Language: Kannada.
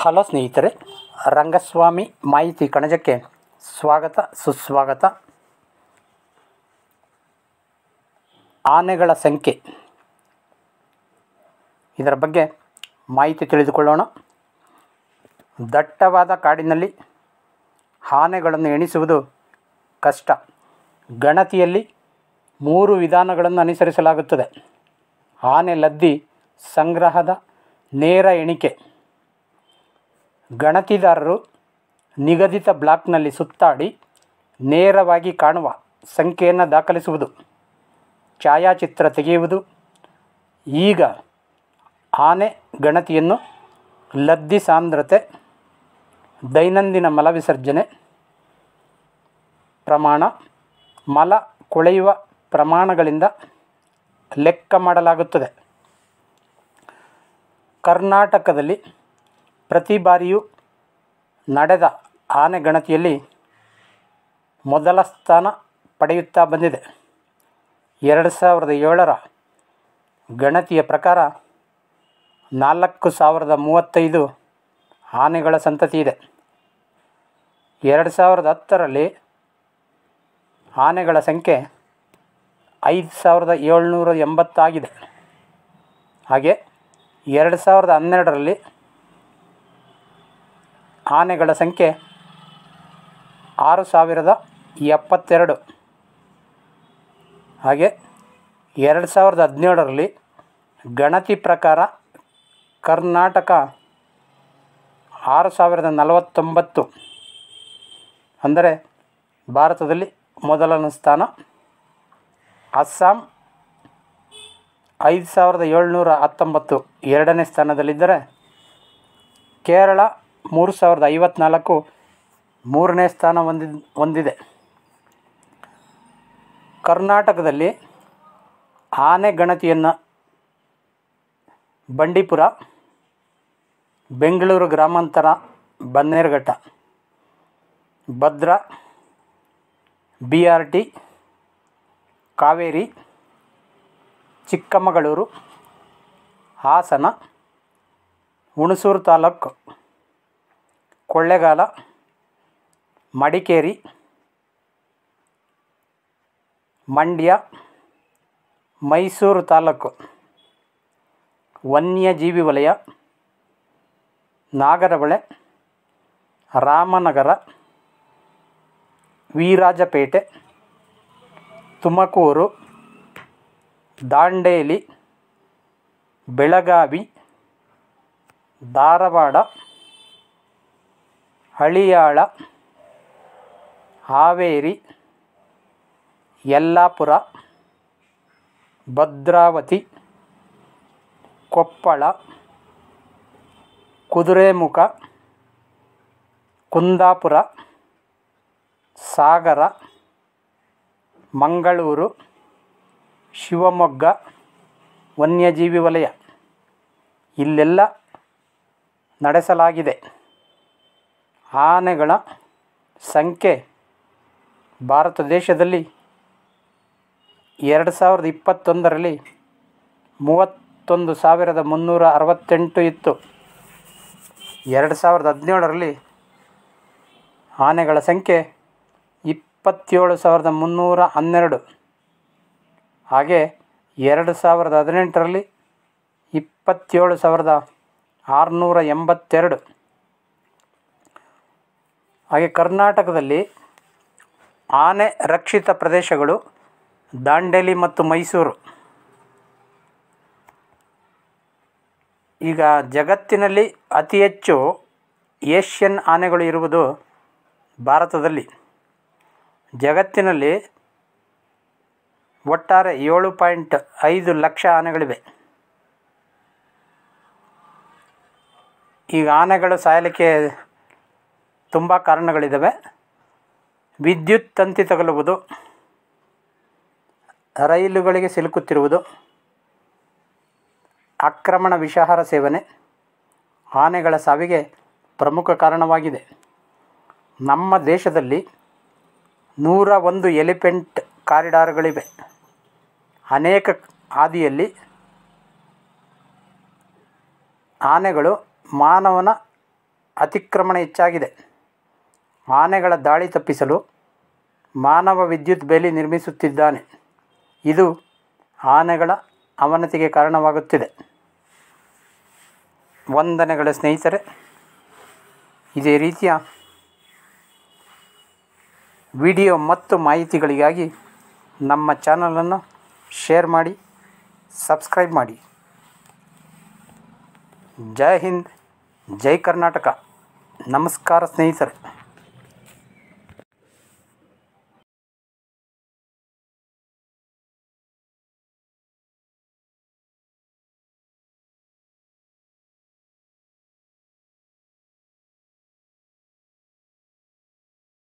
ಹಲೋ ಸ್ನೇಹಿತರೆ ರಂಗಸ್ವಾಮಿ ಮಾಹಿತಿ ಕಣಜಕ್ಕೆ ಸ್ವಾಗತ ಸುಸ್ವಾಗತ ಆನೆಗಳ ಸಂಖ್ಯೆ ಇದರ ಬಗ್ಗೆ ಮಾಹಿತಿ ತಿಳಿದುಕೊಳ್ಳೋಣ ದಟ್ಟವಾದ ಕಾಡಿನಲ್ಲಿ ಆನೆಗಳನ್ನು ಎಣಿಸುವುದು ಕಷ್ಟ ಗಣತಿಯಲ್ಲಿ ಮೂರು ವಿಧಾನಗಳನ್ನು ಅನುಸರಿಸಲಾಗುತ್ತದೆ ಆನೆ ಲದ್ದಿ ಸಂಗ್ರಹದ ನೇರ ಎಣಿಕೆ ಗಣತಿದಾರರು ನಿಗದಿತ ಬ್ಲಾಕ್ನಲ್ಲಿ ಸುತ್ತಾಡಿ ನೇರವಾಗಿ ಕಾಣುವ ಸಂಖ್ಯೆಯನ್ನು ದಾಖಲಿಸುವುದು ಛಾಯಾಚಿತ್ರ ತೆಗೆಯುವುದು ಈಗ ಆನೆ ಗಣತಿಯನ್ನು ಲದ್ದಿ ಸಾಂದ್ರತೆ ದೈನಂದಿನ ಮಲವಿಸರ್ಜನೆ ಪ್ರಮಾಣ ಮಲ ಕೊಳೆಯುವ ಪ್ರಮಾಣಗಳಿಂದ ಲೆಕ್ಕ ಮಾಡಲಾಗುತ್ತದೆ ಕರ್ನಾಟಕದಲ್ಲಿ ಪ್ರತಿ ಬಾರಿಯೂ ನಡೆದ ಆನೆ ಗಣತಿಯಲ್ಲಿ ಮೊದಲ ಸ್ಥಾನ ಪಡೆಯುತ್ತಾ ಬಂದಿದೆ ಎರಡು ಸಾವಿರದ ಏಳರ ಗಣತಿಯ ಪ್ರಕಾರ ನಾಲ್ಕು ಸಾವಿರದ ಮೂವತ್ತೈದು ಆನೆಗಳ ಸಂತತಿ ಇದೆ ಎರಡು ಸಾವಿರದ ಹತ್ತರಲ್ಲಿ ಆನೆಗಳ ಸಂಖ್ಯೆ ಐದು ಸಾವಿರದ ಏಳ್ನೂರ ಎಂಬತ್ತಾಗಿದೆ ಹಾಗೆ ಎರಡು ಸಾವಿರದ ಹನ್ನೆರಡರಲ್ಲಿ ಆನೆಗಳ ಸಂಖ್ಯೆ ಆರು ಸಾವಿರದ ಎಪ್ಪತ್ತೆರಡು ಹಾಗೆ ಎರಡು ಸಾವಿರದ ಹದಿನೇಳರಲ್ಲಿ ಗಣತಿ ಪ್ರಕಾರ ಕರ್ನಾಟಕ ಆರು ಸಾವಿರದ ನಲವತ್ತೊಂಬತ್ತು ಅಂದರೆ ಭಾರತದಲ್ಲಿ ಮೊದಲನೇ ಸ್ಥಾನ ಅಸ್ಸಾಂ ಐದು ಸಾವಿರದ ಏಳ್ನೂರ ಹತ್ತೊಂಬತ್ತು ಎರಡನೇ ಸ್ಥಾನದಲ್ಲಿದ್ದರೆ ಕೇರಳ ಮೂರು ಸಾವಿರದ ಐವತ್ನಾಲ್ಕು ಮೂರನೇ ಸ್ಥಾನ ಹೊಂದಿದ ಹೊಂದಿದೆ ಕರ್ನಾಟಕದಲ್ಲಿ ಆನೆ ಗಣತಿಯನ್ನು ಬಂಡೀಪುರ ಬೆಂಗಳೂರು ಗ್ರಾಮಾಂತರ Bannerghatta Bhadra B R T Kaveri Chikkamagaluru Hassan Hunsur taluk Kollegal Madikeri Mandya Mysuru taluk ವನ್ಯಜೀವಿ ವಲಯ ನಾಗರಬಳೆ ರಾಮನಗರ ವೀರಾಜಪೇಟೆ ತುಮಕೂರು ದಾಂಡೇಲಿ ಬೆಳಗಾವಿ ಧಾರವಾಡ ಹಳಿಯಾಳ ಹಾವೇರಿ ಯಲ್ಲಾಪುರ ಭದ್ರಾವತಿ ಕೊಪ್ಪಳ ಕುದುರೆಮುಖ ಕುಂದಾಪುರ ಸಾಗರ ಮಂಗಳೂರು ಶಿವಮೊಗ್ಗ ವನ್ಯಜೀವಿ ವಲಯ ಇಲ್ಲೆಲ್ಲ ನಡೆಸಲಾಗಿದೆ ಆನೆಗಳ ಸಂಖ್ಯೆ ಭಾರತ ದೇಶದಲ್ಲಿ ಎರಡು ಸಾವಿರದ ಇಪ್ಪತ್ತೊಂದರಲ್ಲಿ ಮೂವತ್ತೊಂದು ಸಾವಿರದ ಮುನ್ನೂರ ಅರವತ್ತೆಂಟು ಇತ್ತು ಎರಡು ಸಾವಿರದ ಹದಿನೇಳರಲ್ಲಿ ಆನೆಗಳ ಸಂಖ್ಯೆ ಇಪ್ಪತ್ತೇಳು ಸಾವಿರದ ಮುನ್ನೂರ ಹನ್ನೆರಡು ಹಾಗೆ ಎರಡು ಸಾವಿರದ ಹದಿನೆಂಟರಲ್ಲಿ ಇಪ್ಪತ್ತೇಳು ಸಾವಿರದ ಆರುನೂರ ಎಂಬತ್ತೆರಡು ಹಾಗೆ ಕರ್ನಾಟಕದಲ್ಲಿ ಆನೆ ರಕ್ಷಿತ ಪ್ರದೇಶಗಳು ದಾಂಡೇಲಿ ಮತ್ತು ಮೈಸೂರು ಈಗ ಜಗತ್ತಿನಲ್ಲಿ ಅತಿ ಹೆಚ್ಚು ಏಷ್ಯನ್ ಆನೆಗಳು ಇರುವುದು ಭಾರತದಲ್ಲಿ ಜಗತ್ತಿನಲ್ಲಿ ಒಟ್ಟಾರೆ ಏಳು ಪಾಯಿಂಟ್ ಐದು ಲಕ್ಷ ಆನೆಗಳಿವೆ ಈಗ ಆನೆಗಳು ಸಾಯಲಿಕ್ಕೆ ತುಂಬ ಕಾರಣಗಳಿದ್ದಾವೆ ವಿದ್ಯುತ್ ತಂತಿ ತಗಲುವುದು ರೈಲುಗಳಿಗೆ ಸಿಲುಕುತ್ತಿರುವುದು ಆಕ್ರಮಣ ವಿಷಾಹಾರ ಸೇವನೆ ಆನೆಗಳ ಸಾವಿಗೆ ಪ್ರಮುಖ ಕಾರಣವಾಗಿದೆ ನಮ್ಮ ದೇಶದಲ್ಲಿ ನೂರ ಒಂದು ಎಲಿಫೆಂಟ್ ಕಾರಿಡಾರ್ಗಳಿವೆ ಅನೇಕ ಹಾದಿಯಲ್ಲಿ ಆನೆಗಳು ಮಾನವನ ಅತಿಕ್ರಮಣ ಹೆಚ್ಚಾಗಿದೆ ಆನೆಗಳ ದಾಳಿ ತಪ್ಪಿಸಲು ಮಾನವ ವಿದ್ಯುತ್ ಬೇಲಿ ನಿರ್ಮಿಸುತ್ತಿದ್ದಾನೆ ಇದು ಆನೆಗಳ ಅವನತಿಗೆ ಕಾರಣವಾಗುತ್ತಿದೆ ವಂದನೆಗಳ ಸ್ನೇಹಿತರೆ ಇದೇ ರೀತಿಯ ವಿಡಿಯೋ ಮತ್ತು ಮಾಹಿತಿಗಳಿಗಾಗಿ ನಮ್ಮ ಚಾನಲನ್ನು ಶೇರ್ ಮಾಡಿ ಸಬ್ಸ್ಕ್ರೈಬ್ ಮಾಡಿ ಜೈ ಹಿಂದ್ ಜೈ ಕರ್ನಾಟಕ ನಮಸ್ಕಾರ ಸ್ನೇಹಿತರೆ